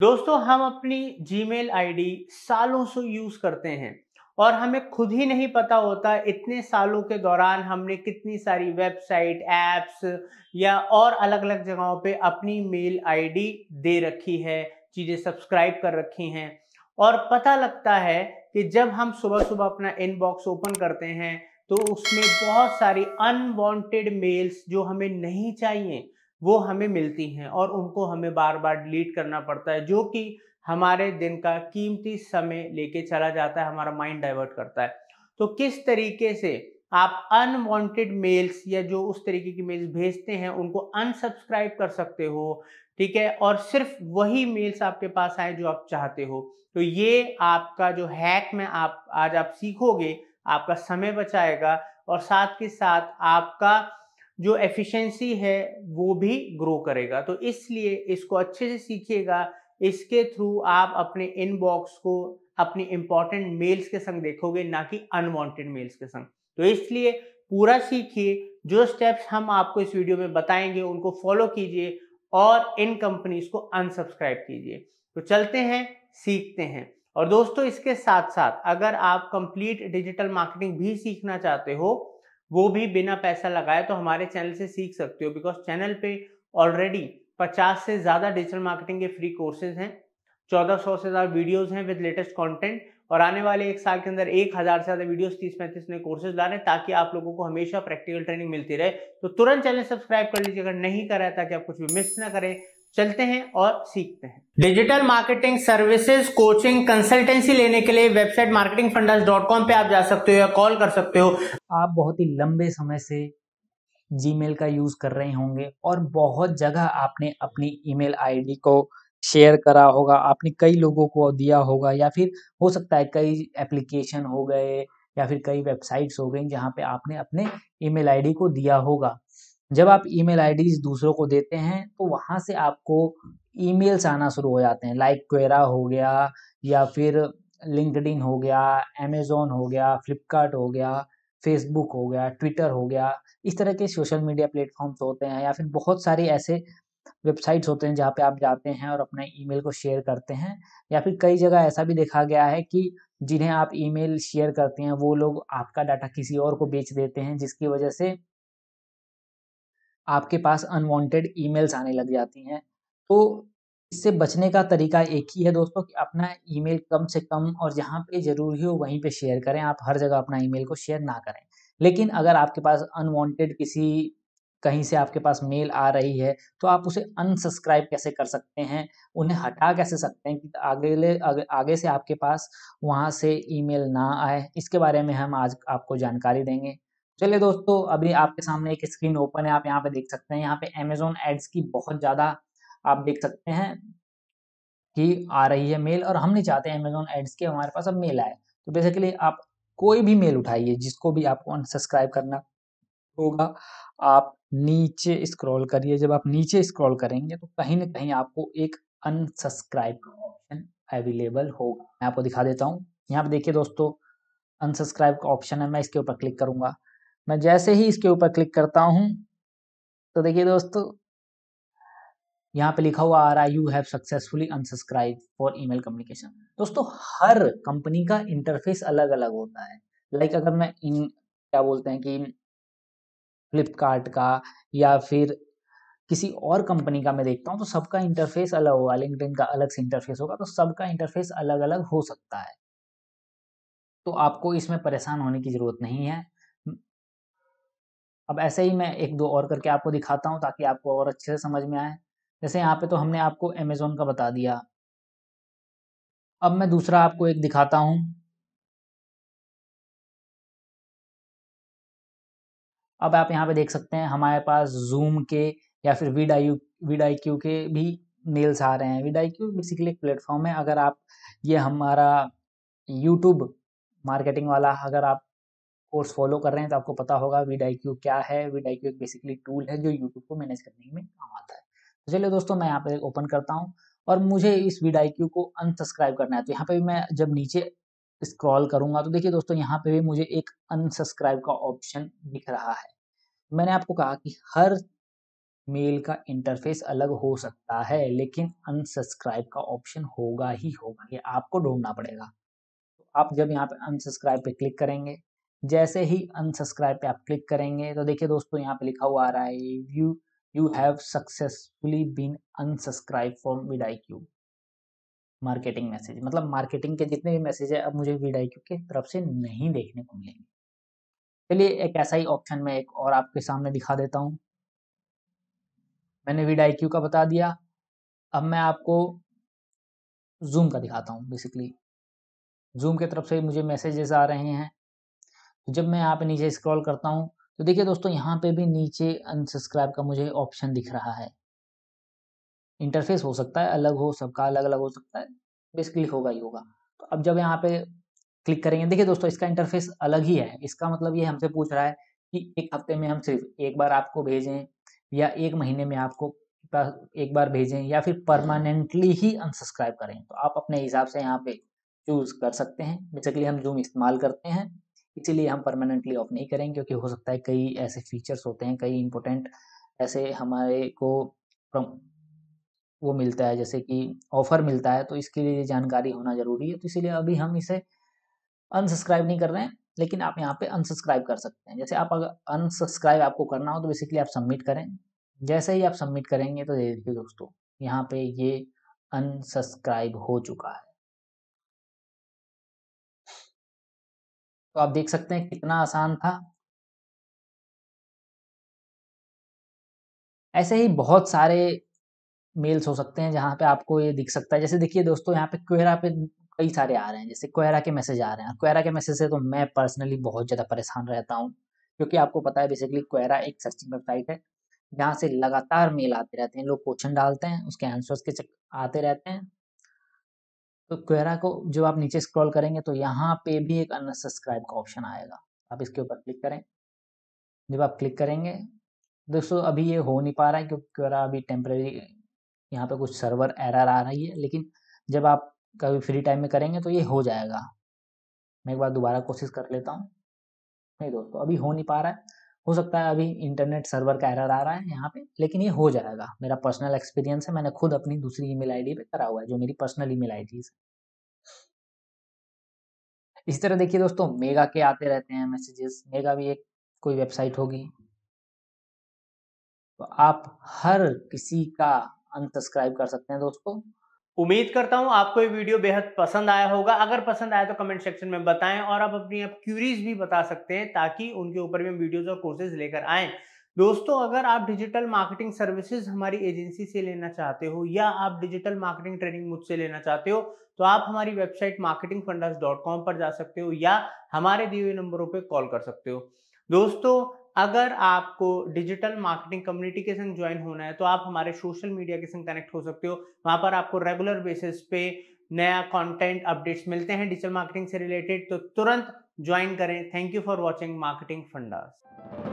दोस्तों हम अपनी जीमेल आईडी सालों से यूज करते हैं और हमें खुद ही नहीं पता होता इतने सालों के दौरान हमने कितनी सारी वेबसाइट ऐप्स या और अलग अलग जगहों पे अपनी मेल आईडी दे रखी है चीज़ें सब्सक्राइब कर रखी हैं और पता लगता है कि जब हम सुबह सुबह अपना इनबॉक्स ओपन करते हैं तो उसमें बहुत सारी अनवांटेड मेल्स जो हमें नहीं चाहिए वो हमें मिलती हैं और उनको हमें बार बार डिलीट करना पड़ता है जो कि हमारे दिन का कीमती समय लेके चला जाता है हमारा माइंड डाइवर्ट करता है तो किस तरीके से आप अनवांटेड मेल्स या जो उस तरीके की मेल्स भेजते हैं उनको अनसब्सक्राइब कर सकते हो ठीक है और सिर्फ वही मेल्स आपके पास आए जो आप चाहते हो तो ये आपका जो हैक में आप आज आप सीखोगे आपका समय बचाएगा और साथ के साथ आपका जो एफिशिएंसी है वो भी ग्रो करेगा तो इसलिए इसको अच्छे से सीखिएगा इसके थ्रू आप अपने इनबॉक्स को अपनी इंपॉर्टेंट मेल्स के संग देखोगे ना कि अनवांटेड मेल्स के संग तो इसलिए पूरा सीखिए जो स्टेप्स हम आपको इस वीडियो में बताएंगे उनको फॉलो कीजिए और इन कंपनीज को अनसब्सक्राइब कीजिए तो चलते हैं सीखते हैं और दोस्तों इसके साथ साथ अगर आप कंप्लीट डिजिटल मार्केटिंग भी सीखना चाहते हो वो भी बिना पैसा लगाए तो हमारे चैनल से सीख सकते हो बिकॉज चैनल पे ऑलरेडी 50 से ज़्यादा डिजिटल मार्केटिंग के फ्री कोर्सेज हैं 1400 से ज़्यादा वीडियोज हैं विद लेटेस्ट कॉन्टेंट और आने वाले एक साल के अंदर एक हज़ार से ज़्यादा वीडियोस तीस पैंतीस नए कोर्सेज ला रहे हैं ताकि आप लोगों को हमेशा प्रैक्टिकल ट्रेनिंग मिलती रहे तो तुरंत चैनल सब्सक्राइब कर लीजिए अगर नहीं करा है ताकि आप कुछ भी मिस ना करें चलते हैं और सीखते हैं digital marketing services coaching consultancy लेने के लिए website marketing fundas dot com पे आप जा सकते हो या कॉल कर सकते हो आप बहुत ही लंबे समय से जी का यूज कर रहे होंगे और बहुत जगह आपने अपनी ईमेल आईडी को शेयर करा होगा आपने कई लोगों को दिया होगा या फिर हो सकता है कई एप्लीकेशन हो गए या फिर कई वेबसाइट्स हो गई जहाँ पे आपने अपने ईमेल आईडी को दिया होगा जब हम्म। आप ईमेल आईडीज दूसरों को देते हैं तो वहाँ से आपको ईमेल्स आना शुरू हो जाते हैं लाइक क्वेरा हो गया या फिर लिंकड हो गया अमेजोन हो गया फ्लिपकार्ट हो गया फेसबुक हो गया ट्विटर हो गया इस तरह के सोशल मीडिया प्लेटफॉर्म्स होते हैं या फिर बहुत सारे ऐसे वेबसाइट्स होते हैं जहाँ पे आप जाते हैं और अपने ईमेल को शेयर करते हैं या फिर कई जगह ऐसा भी देखा गया है कि जिन्हें आप ईमेल शेयर करते हैं वो लोग आपका डाटा किसी और को बेच देते हैं जिसकी वजह से आपके पास अनवांटेड ईमेल्स आने लग जाती हैं तो इससे बचने का तरीका एक ही है दोस्तों कि अपना ईमेल कम से कम और जहाँ पे जरूरी हो वहीं पे शेयर करें आप हर जगह अपना ईमेल को शेयर ना करें लेकिन अगर आपके पास अनवांटेड किसी कहीं से आपके पास मेल आ रही है तो आप उसे अनसब्सक्राइब कैसे कर सकते हैं उन्हें हटा कैसे सकते हैं कि आगे आगे, आगे से आपके पास वहाँ से ईमेल ना आए इसके बारे में हम आज आपको जानकारी देंगे चलिए दोस्तों अभी आपके सामने एक स्क्रीन ओपन है आप यहाँ पे देख सकते हैं यहाँ पे अमेजोन एड्स की बहुत ज़्यादा आप देख सकते हैं कि आ रही है मेल और हम नहीं चाहते अमेजोन एड्स के हमारे पास अब मेल आए तो बेसिकली आप कोई भी मेल उठाइए जिसको भी आपको अनसब्सक्राइब करना होगा आप नीचे स्क्रॉल करिए जब आप नीचे स्क्रॉल करेंगे तो कहीं ना कहीं आपको एक अनसब्सक्राइब का ऑप्शन अवेलेबल होगा मैं आपको दिखा देता हूँ यहाँ पे देखिए दोस्तों अनसब्सक्राइब का ऑप्शन है मैं इसके ऊपर क्लिक करूंगा मैं जैसे ही इसके ऊपर क्लिक करता हूँ तो देखिए दोस्तों यहाँ पे लिखा हुआ आ रहा है you have successfully unsubscribe for email communication दोस्तों हर कंपनी का इंटरफेस अलग अलग होता है लाइक like अगर मैं इन क्या बोलते हैं कि फ्लिपकार्ट का या फिर किसी और कंपनी का मैं देखता हूँ तो सबका इंटरफेस अलग होगा इन का अलग से इंटरफेस होगा तो सबका इंटरफेस अलग अलग हो सकता है तो आपको इसमें परेशान होने की ज़रूरत नहीं है अब ऐसे ही मैं एक दो और करके आपको दिखाता हूँ ताकि आपको और अच्छे से समझ में आए जैसे यहाँ पे तो हमने आपको अमेजोन का बता दिया अब मैं दूसरा आपको एक दिखाता हूँ अब आप यहाँ पे देख सकते हैं हमारे पास जूम के या फिर वीड आई क्यू के भी मेल्स आ रहे हैं वीडाई आई क्यू बेसिकली एक प्लेटफॉर्म है अगर आप ये हमारा यूट्यूब मार्केटिंग वाला अगर आप कोर्स फॉलो कर रहे हैं तो आपको पता होगा विड आई क्यू क्या है विड आई क्यू एक बेसिकली टूल है जो यूट्यूब को मैनेज करने में काम आता है तो चलिए दोस्तों मैं यहाँ पे ओपन करता हूँ और मुझे इस विड आई क्यू को अनसब्सक्राइब करना है तो यहाँ पे भी मैं जब नीचे स्क्रॉल करूंगा तो देखिए दोस्तों यहाँ पे भी मुझे एक अनसब्सक्राइब का ऑप्शन दिख रहा है मैंने आपको कहा कि हर मेल का इंटरफेस अलग हो सकता है लेकिन अनसब्सक्राइब का ऑप्शन होगा ही होगा ये आपको ढूंढना पड़ेगा तो आप जब यहाँ पे अनसब्सक्राइब पे क्लिक करेंगे जैसे ही अनसब्सक्राइब पे आप क्लिक करेंगे तो देखिए दोस्तों यहाँ पे लिखा हुआ आ रहा है you you have successfully been unsubscribe from vidIQ marketing message मतलब मार्केटिंग के जितने भी मैसेज है अब मुझे विड आई क्यू की तरफ से नहीं देखने को मिलेंगे चलिए एक ऐसा ही ऑप्शन में एक और आपके सामने दिखा देता हूँ मैंने विड आई क्यू का बता दिया अब मैं आपको जूम का दिखाता हूँ बेसिकली जूम की तरफ से मुझे मैसेजेस आ रहे हैं जब मैं यहाँ पे नीचे स्क्रॉल करता हूँ तो देखिए दोस्तों यहाँ पे भी नीचे अनसब्सक्राइब का मुझे ऑप्शन दिख रहा है इंटरफेस हो सकता है अलग हो सबका अलग अलग हो सकता है बेसिकली होगा ही होगा तो अब जब यहाँ पे क्लिक करेंगे देखिए दोस्तों इसका इंटरफेस अलग ही है इसका मतलब ये हमसे पूछ रहा है कि एक हफ्ते में हम सिर्फ एक बार आपको भेजें या एक महीने में आपको एक बार भेजें या फिर परमानेंटली ही अनसब्सक्राइब करें तो आप अपने हिसाब से यहाँ पे चूज कर सकते हैं बेसिकली हम जूम इस्तेमाल करते हैं इसीलिए हम परमानेंटली ऑफ नहीं करेंगे क्योंकि हो सकता है कई ऐसे फीचर्स होते हैं कई इंपॉर्टेंट ऐसे हमारे को वो मिलता है जैसे कि ऑफर मिलता है तो इसके लिए जानकारी होना ज़रूरी है तो इसीलिए अभी हम इसे अनसब्सक्राइब नहीं कर रहे हैं लेकिन आप यहाँ पे अनसब्सक्राइब कर सकते हैं जैसे आप अगर अनसब्सक्राइब आपको करना हो तो बेसिकली आप सबमिट करें जैसे ही आप सबमिट करेंगे तो देखिए दोस्तों यहाँ पे ये अनसब्सक्राइब हो चुका है तो आप देख सकते हैं कितना आसान था ऐसे ही बहुत सारे मेल्स हो सकते हैं जहां पे आपको ये दिख सकता है जैसे देखिए दोस्तों यहाँ पे क्वेरा पे कई सारे आ रहे हैं जैसे क्वेरा के मैसेज आ रहे हैं क्वेरा के मैसेज से तो मैं पर्सनली बहुत ज़्यादा परेशान रहता हूँ क्योंकि आपको पता है बेसिकली क्वेरा एक सर्चिंग वेबसाइट है जहाँ से लगातार मेल आते रहते हैं लोग क्वेश्चन डालते हैं उसके आंसर्स के आते रहते हैं तो क्वेरा को जो आप नीचे स्क्रॉल करेंगे तो यहाँ पे भी एक अनसब्सक्राइब का ऑप्शन आएगा आप इसके ऊपर क्लिक करें जब आप क्लिक करेंगे दोस्तों अभी ये हो नहीं पा रहा है क्योंकि क्वेरा अभी टेम्प्रेरी यहाँ पे कुछ सर्वर एरर आ रही है लेकिन जब आप कभी फ्री टाइम में करेंगे तो ये हो जाएगा मैं एक बार दोबारा कोशिश कर लेता हूँ नहीं दोस्तों अभी हो नहीं पा रहा है हो सकता है अभी इंटरनेट सर्वर का एरर आ रहा है यहाँ पे लेकिन ये हो जाएगा मेरा पर्सनल एक्सपीरियंस है मैंने खुद अपनी दूसरी ईमेल आईडी पे करा हुआ है जो मेरी पर्सनल ईमेल आईडी है इसी तरह देखिए दोस्तों मेगा के आते रहते हैं मैसेजेस मेगा भी एक कोई वेबसाइट होगी तो आप हर किसी का अनसब्सक्राइब कर सकते हैं दोस्तों उम्मीद करता हूं आपको ये वीडियो बेहद पसंद आया होगा अगर पसंद आया तो कमेंट सेक्शन में बताएं और आप अपनी आप क्यूरीज भी बता सकते हैं ताकि उनके ऊपर भी हम वीडियोज और कोर्सेज लेकर आए दोस्तों अगर आप डिजिटल मार्केटिंग सर्विसेज हमारी एजेंसी से लेना चाहते हो या आप डिजिटल मार्केटिंग ट्रेनिंग मुझसे लेना चाहते हो तो आप हमारी वेबसाइट मार्केटिंग पर जा सकते हो या हमारे दिए हुए नंबरों पर कॉल कर सकते हो दोस्तों अगर आपको डिजिटल मार्केटिंग कम्युनिटी के संग ज्वाइन होना है तो आप हमारे सोशल मीडिया के संग कनेक्ट हो सकते हो वहां पर आपको रेगुलर बेसिस पे नया कंटेंट अपडेट्स मिलते हैं डिजिटल मार्केटिंग से रिलेटेड तो तुरंत ज्वाइन करें thank you for watching marketing fundas